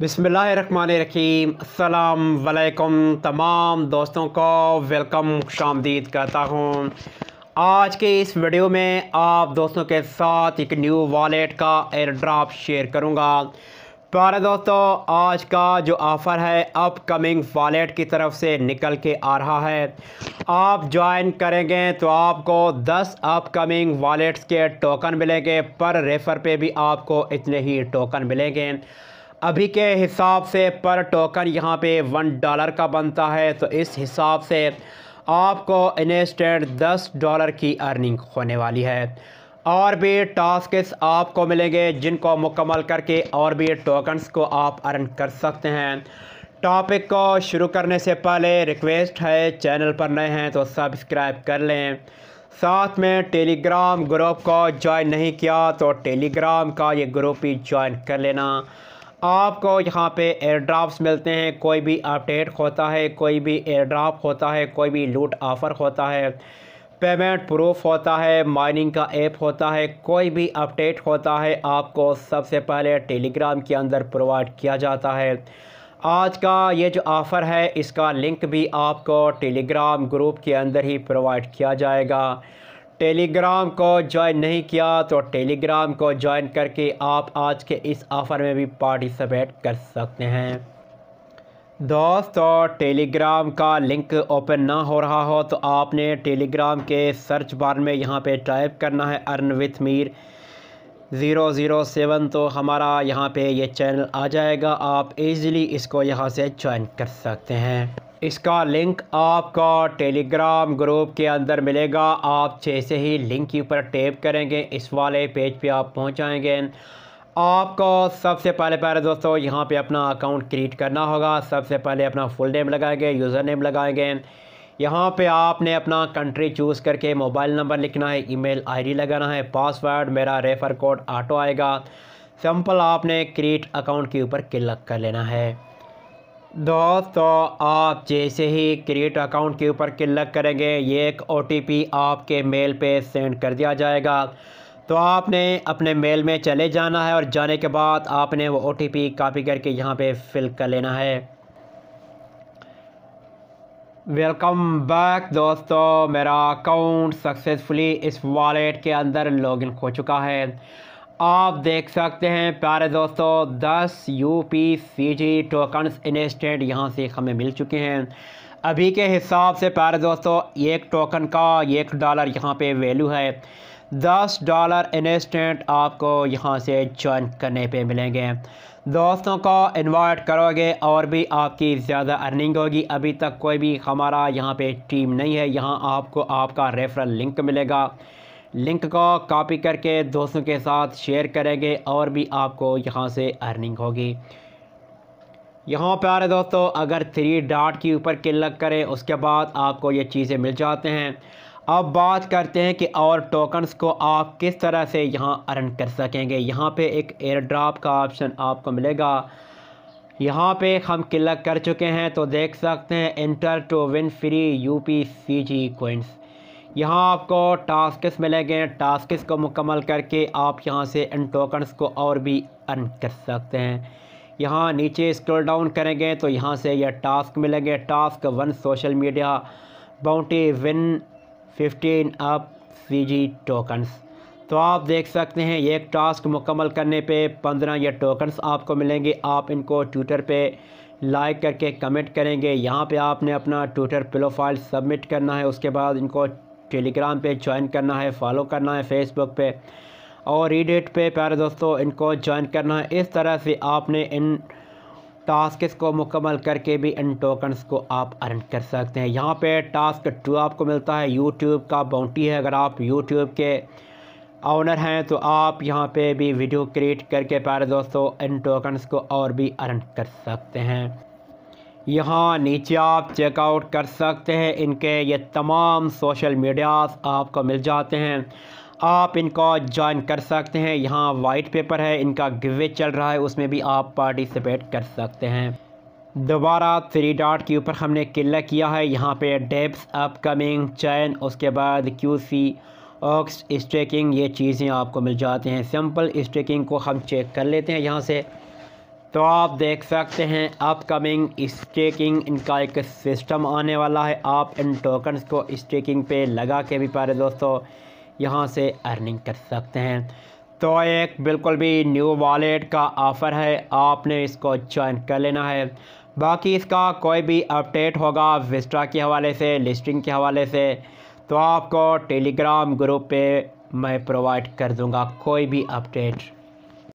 बिसमीम अल्लाम तमाम दोस्तों को वेलकम शामदीद कहता हूँ आज के इस वीडियो में आप दोस्तों के साथ एक न्यू वॉलेट का एयर ड्राफ शेयर करूँगा प्यारे दोस्तों आज का जो ऑफ़र है अपकमिंग वॉलेट की तरफ से निकल के आ रहा है आप ज्वाइन करेंगे तो आपको 10 अपकमिंग वॉलेट्स के टोकन मिलेंगे पर रेफ़र पे भी आपको इतने ही टोकन मिलेंगे अभी के हिसाब से पर टोकन यहाँ पे वन डॉलर का बनता है तो इस हिसाब से आपको इंस्टेंट दस डॉलर की अर्निंग होने वाली है और भी टास्कस आपको मिलेंगे जिनको मुकम्मल करके और भी टोकन्स को आप अर्न कर सकते हैं टॉपिक को शुरू करने से पहले रिक्वेस्ट है चैनल पर नए हैं तो सब्सक्राइब कर लें साथ में टेलीग्राम ग्रुप को ज्वाइन नहीं किया तो टेलीग्राम का ये ग्रुप ही ज्वाइन कर लेना आपको यहाँ पे एयर ड्राफ्ट मिलते हैं कोई भी अपडेट होता है कोई भी एयर होता है कोई भी लूट ऑफ़र होता है पेमेंट प्रूफ होता है माइनिंग का ऐप होता है कोई भी अपडेट होता है आपको सबसे पहले टेलीग्राम के अंदर प्रोवाइड किया जाता है आज का ये जो ऑफ़र है इसका लिंक भी आपको टेलीग्राम ग्रुप के अंदर ही प्रोवाइड किया जाएगा टेलीग्राम को ज्वाइन नहीं किया तो टेलीग्राम को ज्वाइन करके आप आज के इस ऑफ़र में भी पार्टिसिपेट कर सकते हैं दोस्तों टेलीग्राम का लिंक ओपन ना हो रहा हो तो आपने टेलीग्राम के सर्च बार में यहाँ पे टाइप करना है अर्न विथ मीर ज़ीरो ज़ीरो सेवन तो हमारा यहाँ पे ये चैनल आ जाएगा आप इजीली इसको यहाँ से ज्वाइन कर सकते हैं इसका लिंक आपका टेलीग्राम ग्रुप के अंदर मिलेगा आप जैसे ही लिंक के ऊपर टैप करेंगे इस वाले पेज पे आप पहुंच जाएंगे आपको सबसे पहले पहले दोस्तों यहाँ पे अपना अकाउंट क्रिएट करना होगा सबसे पहले अपना फुल नेम लगाएंगे यूज़र नेम लगाएंगे यहाँ पे आपने अपना कंट्री चूज़ करके मोबाइल नंबर लिखना है ई मेल लगाना है पासवर्ड मेरा रेफ़र कोड ऑटो आएगा सिंपल आपने क्रिएट अकाउंट के ऊपर क्लिक कर लेना है दोस्तों आप जैसे ही क्रिएट अकाउंट के ऊपर क्लिक करेंगे ये एक ओ आपके मेल पे सेंड कर दिया जाएगा तो आपने अपने मेल में चले जाना है और जाने के बाद आपने वो ओ कॉपी करके यहाँ पे फिल कर लेना है वेलकम बैक दोस्तों मेरा अकाउंट सक्सेसफुली इस वॉलेट के अंदर लॉगिन हो चुका है आप देख सकते हैं प्यारे दोस्तों 10 U P C G tokens instant यहाँ से हमें मिल चुके हैं अभी के हिसाब से प्यारे दोस्तों एक टोकन का एक डॉलर यहाँ पे वैल्यू है दस डॉलर इन्स्टेंट आपको यहाँ से ज्वाइन करने पे मिलेंगे दोस्तों को इनवाइट करोगे और भी आपकी ज़्यादा अर्निंग होगी अभी तक कोई भी हमारा यहाँ पे टीम नहीं है यहाँ आपको आपका रेफरल लिंक मिलेगा लिंक को कॉपी करके दोस्तों के साथ शेयर करेंगे और भी आपको यहाँ से अर्निंग होगी यहाँ प्यारे दोस्तों अगर थ्री डॉट के ऊपर क्लिक करें उसके बाद आपको ये चीज़ें मिल जाते हैं अब बात करते हैं कि और टोकन्स को आप किस तरह से यहाँ अर्न कर सकेंगे यहाँ पे एक एयर ड्राप का ऑप्शन आपको मिलेगा यहाँ पे हम क्लिक कर चुके हैं तो देख सकते हैं enter to win free U P C G coins यहाँ आपको टास्कस मिलेंगे टास्कस को मुकम्मल करके आप यहाँ से इन टोकनस को और भी अर्न कर सकते हैं यहाँ नीचे स्क्रॉल डाउन करेंगे तो यहाँ से यह टास्क मिलेंगे task one social media bounty win fifteen up C G tokens तो आप देख सकते हैं एक टास्क मुकम्मल करने पे पंद्रह ये टोकन्स आपको मिलेंगे आप इनको ट्विटर पे लाइक करके कमेंट करेंगे यहाँ पे आपने अपना ट्विटर प्रोफाइल सबमिट करना है उसके बाद इनको टेलीग्राम पे ज्वाइन करना है फॉलो करना है फेसबुक पे और रीडेट पे प्यारे दोस्तों इनको ज्वाइन करना है इस तरह से आपने इन टास्क को मुकम्मल करके भी इन टोकन्स को आप अर्न कर सकते हैं यहाँ पे टास्क टू आपको मिलता है यूट्यूब का बाउंटी है अगर आप यूट्यूब के ऑनर हैं तो आप यहाँ पे भी वीडियो क्रिएट करके प्यारे दोस्तों इन टोकन्स को और भी अर्न कर सकते हैं यहाँ नीचे आप चेकआउट कर सकते हैं इनके ये तमाम सोशल मीडियाज़ आपको मिल जाते हैं आप इनको ज्वाइन कर सकते हैं यहाँ वाइट पेपर है इनका गिवे चल रहा है उसमें भी आप पार्टिसिपेट कर सकते हैं दोबारा थ्री डॉट के ऊपर हमने किला किया है यहाँ पे डेप्स अपकमिंग चैन उसके बाद क्यूसी ऑक्स स्ट्रेकिंग ये चीज़ें आपको मिल जाती हैं सिंपल स्ट्रेकिंग को हम चेक कर लेते हैं यहाँ से तो आप देख सकते हैं अपकमिंग स्टेकिंग इनका एक सिस्टम आने वाला है आप इन टोकन्स को स्टेकिंग पे लगा के भी पारे दोस्तों यहाँ से अर्निंग कर सकते हैं तो एक बिल्कुल भी न्यू वॉलेट का ऑफ़र है आपने इसको ज्वाइन कर लेना है बाकी इसका कोई भी अपडेट होगा विस्ट्रा के हवाले से लिस्टिंग के हवाले से तो आपको टेलीग्राम ग्रुप पे मैं प्रोवाइड कर दूंगा कोई भी अपडेट